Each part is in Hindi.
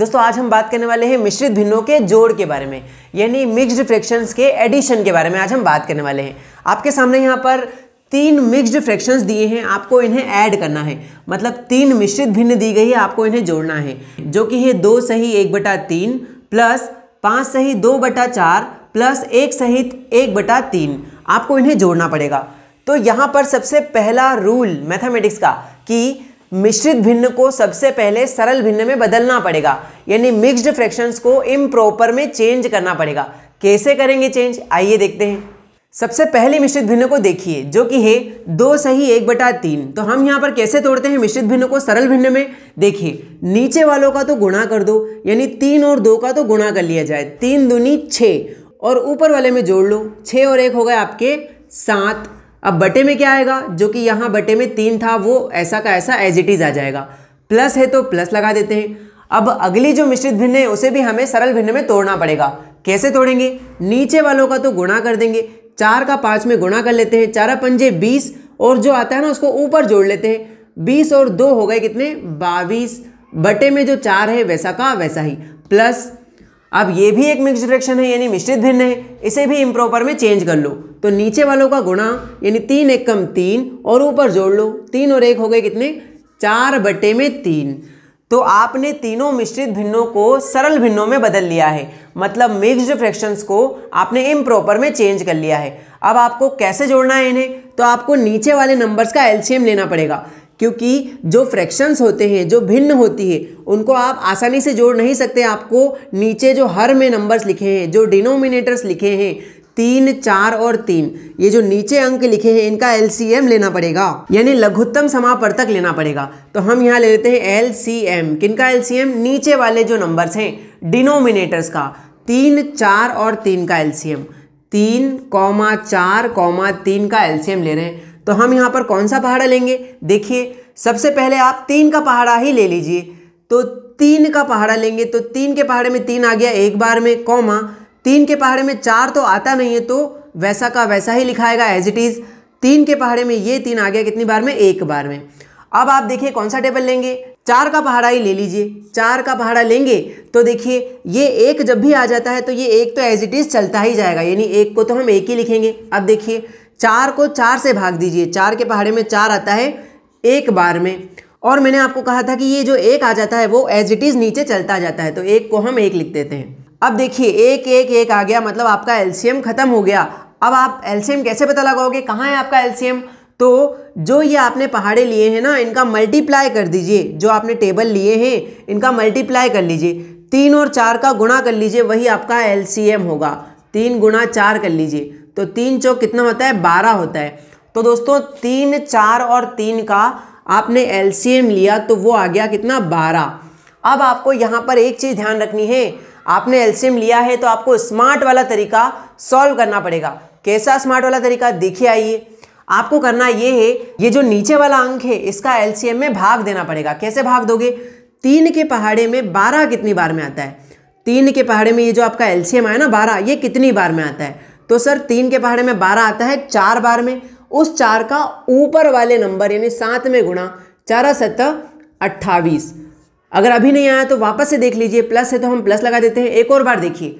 दोस्तों आज हम बात करने वाले हैं मिश्रित भिन्नों के जोड़ के बारे में यानी मिक्स्ड फ्रैक्शंस के एडिशन के बारे में आज हम बात करने वाले हैं आपके सामने यहाँ पर तीन मिक्स्ड फ्रैक्शंस दिए हैं आपको इन्हें ऐड करना है मतलब तीन मिश्रित भिन्न दी गई है आपको इन्हें जोड़ना है जो कि है दो सही एक बटा तीन प्लस पाँच सही दो बटा चार प्लस एक सहित एक बटा तीन आपको इन्हें जोड़ना पड़ेगा तो यहाँ पर सबसे पहला रूल मैथमेटिक्स का कि मिश्रित भिन्न को सबसे पहले सरल भिन्न में बदलना पड़ेगा यानी मिक्स्ड फ्रैक्शंस को प्रॉपर में चेंज करना पड़ेगा कैसे करेंगे चेंज आइए देखते हैं सबसे पहले मिश्रित भिन्न को देखिए जो कि है दो सही एक बटा तीन तो हम यहाँ पर कैसे तोड़ते हैं मिश्रित भिन्न को सरल भिन्न में देखिए नीचे वालों का तो गुणा कर दो यानी तीन और दो का तो गुणा कर लिया जाए तीन दूनी छः और ऊपर वाले में जोड़ लो छः और एक हो गए आपके सात अब बटे में क्या आएगा जो कि यहाँ बटे में तीन था वो ऐसा का ऐसा एज इट इज़ आ जाएगा प्लस है तो प्लस लगा देते हैं अब अगली जो मिश्रित भिन्न है उसे भी हमें सरल भिन्न में तोड़ना पड़ेगा कैसे तोड़ेंगे नीचे वालों का तो गुणा कर देंगे चार का पाँच में गुणा कर लेते हैं चारा पंजे बीस और जो आता है ना उसको ऊपर जोड़ लेते हैं बीस और दो हो गए कितने बावीस बटे में जो चार है वैसा का वैसा ही प्लस अब ये भी एक मिक्स डायरेक्शन है यानी मिश्रित भिन्न है इसे भी इम्प्रॉपर में चेंज कर लो तो नीचे वालों का गुणा यानी तीन एक कम तीन और ऊपर जोड़ लो तीन और एक हो गए कितने चार बटे में तीन तो आपने तीनों मिश्रित भिन्नों को सरल भिन्नों में बदल लिया है मतलब मिक्स्ड फ्रैक्शंस को आपने इम्प्रॉपर में चेंज कर लिया है अब आपको कैसे जोड़ना है इन्हें तो आपको नीचे वाले नंबर्स का एलसीएम लेना पड़ेगा क्योंकि जो फ्रैक्शंस होते हैं जो भिन्न होती है उनको आप आसानी से जोड़ नहीं सकते आपको नीचे जो हर में नंबर्स लिखे हैं जो डिनोमिनेटर्स लिखे हैं तीन चार और तीन ये जो नीचे अंक लिखे हैं इनका एल लेना पड़ेगा यानी लघुत्तम समापर्तक लेना पड़ेगा तो हम यहाँ ले लेते हैं एल किनका एल नीचे वाले जो नंबर्स हैं डिनोमिनेटर्स का तीन चार और तीन का एल सी एम तीन कौमा चार कौमा तीन का एम ले रहे हैं तो हम यहाँ पर कौन सा पहाड़ा लेंगे देखिए सबसे पहले आप तीन का पहाड़ा ही ले लीजिए तो तीन का पहाड़ा लेंगे तो तीन के पहाड़े में तीन आ गया एक बार में कौमा तीन के पहाड़े में चार तो आता नहीं है तो वैसा का वैसा ही लिखाएगा एज इट इज़ तीन के पहाड़े में ये तीन आ गया कितनी बार में एक बार में अब आप देखिए कौन सा टेबल लेंगे चार का पहाड़ा ही ले लीजिए चार का पहाड़ा लेंगे तो देखिए ये एक जब भी आ जाता है तो ये एक तो एज इट इज़ चलता ही जाएगा यानी एक को तो हम एक ही लिखेंगे अब देखिए चार को चार से भाग दीजिए चार के पहाड़े में चार आता है एक बार में और मैंने आपको कहा था कि ये जो एक आ जाता है वो एज इट इज़ नीचे चलता जाता है तो एक को हम एक लिख देते हैं अब देखिए एक एक एक आ गया मतलब आपका एल्शियम ख़त्म हो गया अब आप एल्शियम कैसे पता लगाओगे कहाँ है आपका एल्शियम तो जो ये आपने पहाड़े लिए हैं ना इनका मल्टीप्लाई कर दीजिए जो आपने टेबल लिए हैं इनका मल्टीप्लाई कर लीजिए तीन और चार का गुणा कर लीजिए वही आपका एल होगा तीन गुणा चार कर लीजिए तो तीन चौक कितना होता है बारह होता है तो दोस्तों तीन चार और तीन का आपने एलसीएम लिया तो वो आ गया कितना बारह अब आपको यहाँ पर एक चीज़ ध्यान रखनी है आपने एलसीएम लिया है तो आपको स्मार्ट वाला तरीका सॉल्व करना पड़ेगा कैसा स्मार्ट वाला तरीका देखिए आइए आपको करना ये है ये जो नीचे वाला अंक है इसका एलसीएम में भाग देना पड़ेगा कैसे भाग दोगे तीन के पहाड़े में बारह कितनी बार में आता है तीन के पहाड़े में ये जो आपका एलसीएम आया ना बारह ये कितनी बार में आता है तो सर तीन के पहाड़े में बारह आता है चार बार में उस चार का ऊपर वाले नंबर यानी सात में गुणा चारा सत अट्ठावीस अगर अभी नहीं आया तो वापस से देख लीजिए प्लस है तो हम प्लस लगा देते हैं एक और बार देखिए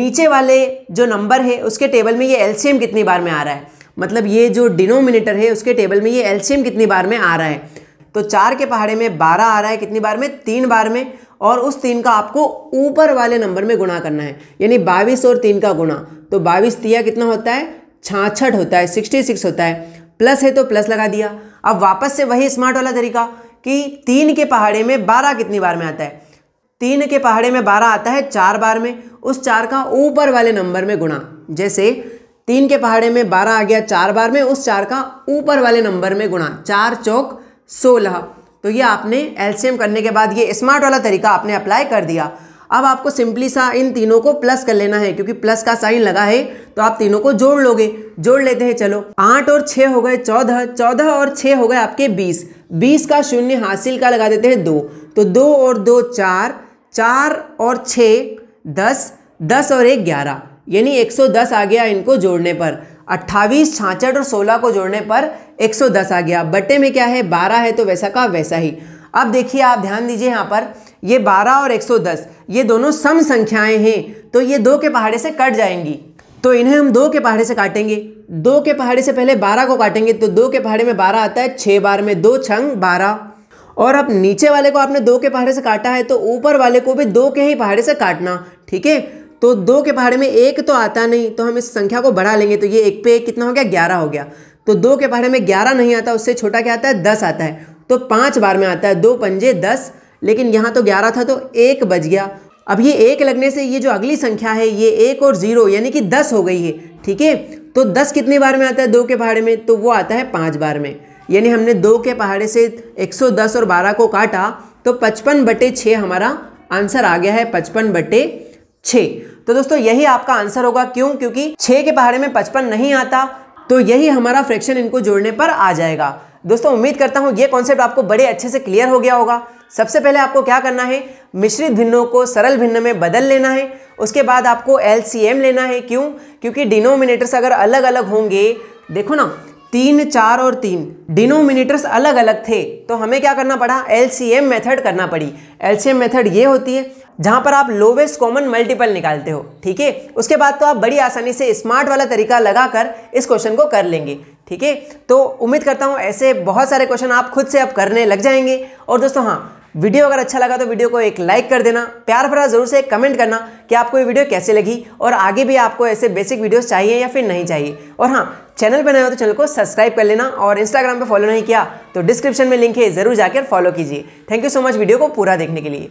नीचे वाले जो नंबर है उसके टेबल में ये एलसीएम कितनी बार में आ रहा है मतलब ये जो डिनोमिनेटर है उसके टेबल में ये एलसीएम कितनी बार में आ रहा है तो चार के पहाड़े में बारह आ रहा है कितनी बार में तीन बार में और उस तीन का आपको ऊपर वाले नंबर में गुणा करना है यानी बाईस और तीन का गुणा तो बाईस तिया कितना होता है छाछठ होता है सिक्सटी सिक्स होता है प्लस है तो प्लस लगा दिया अब वापस से वही स्मार्ट वाला तरीका कि तीन के पहाड़े में बारह कितनी बार में आता है तीन के पहाड़े में बारह आता है चार बार में उस चार का ऊपर वाले नंबर में गुणा जैसे तीन के पहाड़े में बारह आ गया चार बार में उस चार का ऊपर वाले नंबर में गुणा चार चौक सोलह तो ये आपने एल्शियम करने के बाद ये स्मार्ट वाला तरीका आपने अप्लाई कर दिया अब आपको सिंपली सा इन तीनों को प्लस कर लेना है क्योंकि प्लस का साइन लगा है तो आप तीनों को जोड़ लोगे जोड़ लेते हैं चलो आठ और छः हो गए चौदह चौदह और छः हो गए आपके बीस बीस का शून्य हासिल का लगा देते हैं दो तो दो और दो चार चार और छः दस दस और एक ग्यारह यानी एक सौ दस आ गया इनको जोड़ने पर अट्ठाईस छाछठ और सोलह को जोड़ने पर 110 आ गया बटे में क्या है बारह है तो वैसा का वैसा ही अब देखिए आप ध्यान दीजिए यहाँ पर ये 12 और 110 ये दोनों सम संख्याएं हैं तो ये दो के पहाड़े से कट जाएंगी तो इन्हें हम दो के पहाड़े से काटेंगे दो के पहाड़े से पहले बारह को काटेंगे तो दो के पहाड़े में बारह आता है छः बार में दो छंग बारह और अब नीचे वाले को आपने दो के पहाड़े से काटा है तो ऊपर वाले को भी दो के ही पहाड़े से काटना ठीक है तो दो के पहाड़े में एक तो आता नहीं तो हम इस संख्या को बढ़ा लेंगे तो ये एक पे एक कितना हो गया ग्यारह हो गया तो दो के पहाड़े में ग्यारह नहीं आता उससे छोटा क्या आता है दस आता है तो पाँच बार में आता है दो पंजे दस लेकिन यहाँ तो ग्यारह था तो एक बज गया अब ये एक लगने से ये जो अगली संख्या है ये एक और ज़ीरो यानी कि दस हो गई है ठीक है तो दस कितने बार में आता है दो के पहाड़े में तो वो आता है पाँच बार में यानी हमने दो के पहाड़े से 110 और 12 को काटा तो 55 बटे छः हमारा आंसर आ गया है 55 बटे छः तो दोस्तों यही आपका आंसर होगा क्यों क्योंकि छः के पहाड़े में पचपन नहीं आता तो यही हमारा फ्रैक्शन इनको जोड़ने पर आ जाएगा दोस्तों उम्मीद करता हूँ ये कॉन्सेप्ट आपको बड़े अच्छे से क्लियर हो गया होगा सबसे पहले आपको क्या करना है मिश्रित भिन्नों को सरल भिन्न में बदल लेना है उसके बाद आपको एल लेना है क्यों क्योंकि डिनोमिनेटर्स अगर अलग अलग होंगे देखो ना तीन चार और तीन डिनोमिनेटर्स अलग अलग थे तो हमें क्या करना पड़ा एल सी एम मेथड करना पड़ी एल सी एम मेथड ये होती है जहाँ पर आप लोवेस्ट कॉमन मल्टीपल निकालते हो ठीक है उसके बाद तो आप बड़ी आसानी से स्मार्ट वाला तरीका लगाकर इस क्वेश्चन को कर लेंगे ठीक है तो उम्मीद करता हूँ ऐसे बहुत सारे क्वेश्चन आप खुद से अब करने लग जाएंगे और दोस्तों हाँ वीडियो अगर अच्छा लगा तो वीडियो को एक लाइक कर देना प्यार भरा जरूर से कमेंट करना कि आपको ये वीडियो कैसे लगी और आगे भी आपको ऐसे बेसिक वीडियोस चाहिए या फिर नहीं चाहिए और हाँ चैनल पर नए हो तो चैनल को सब्सक्राइब कर लेना और इंस्टाग्राम पर फॉलो नहीं किया तो डिस्क्रिप्शन में लिंक है ज़रूर जाकर फॉलो कीजिए thank you so much video को पूरा देखने के लिए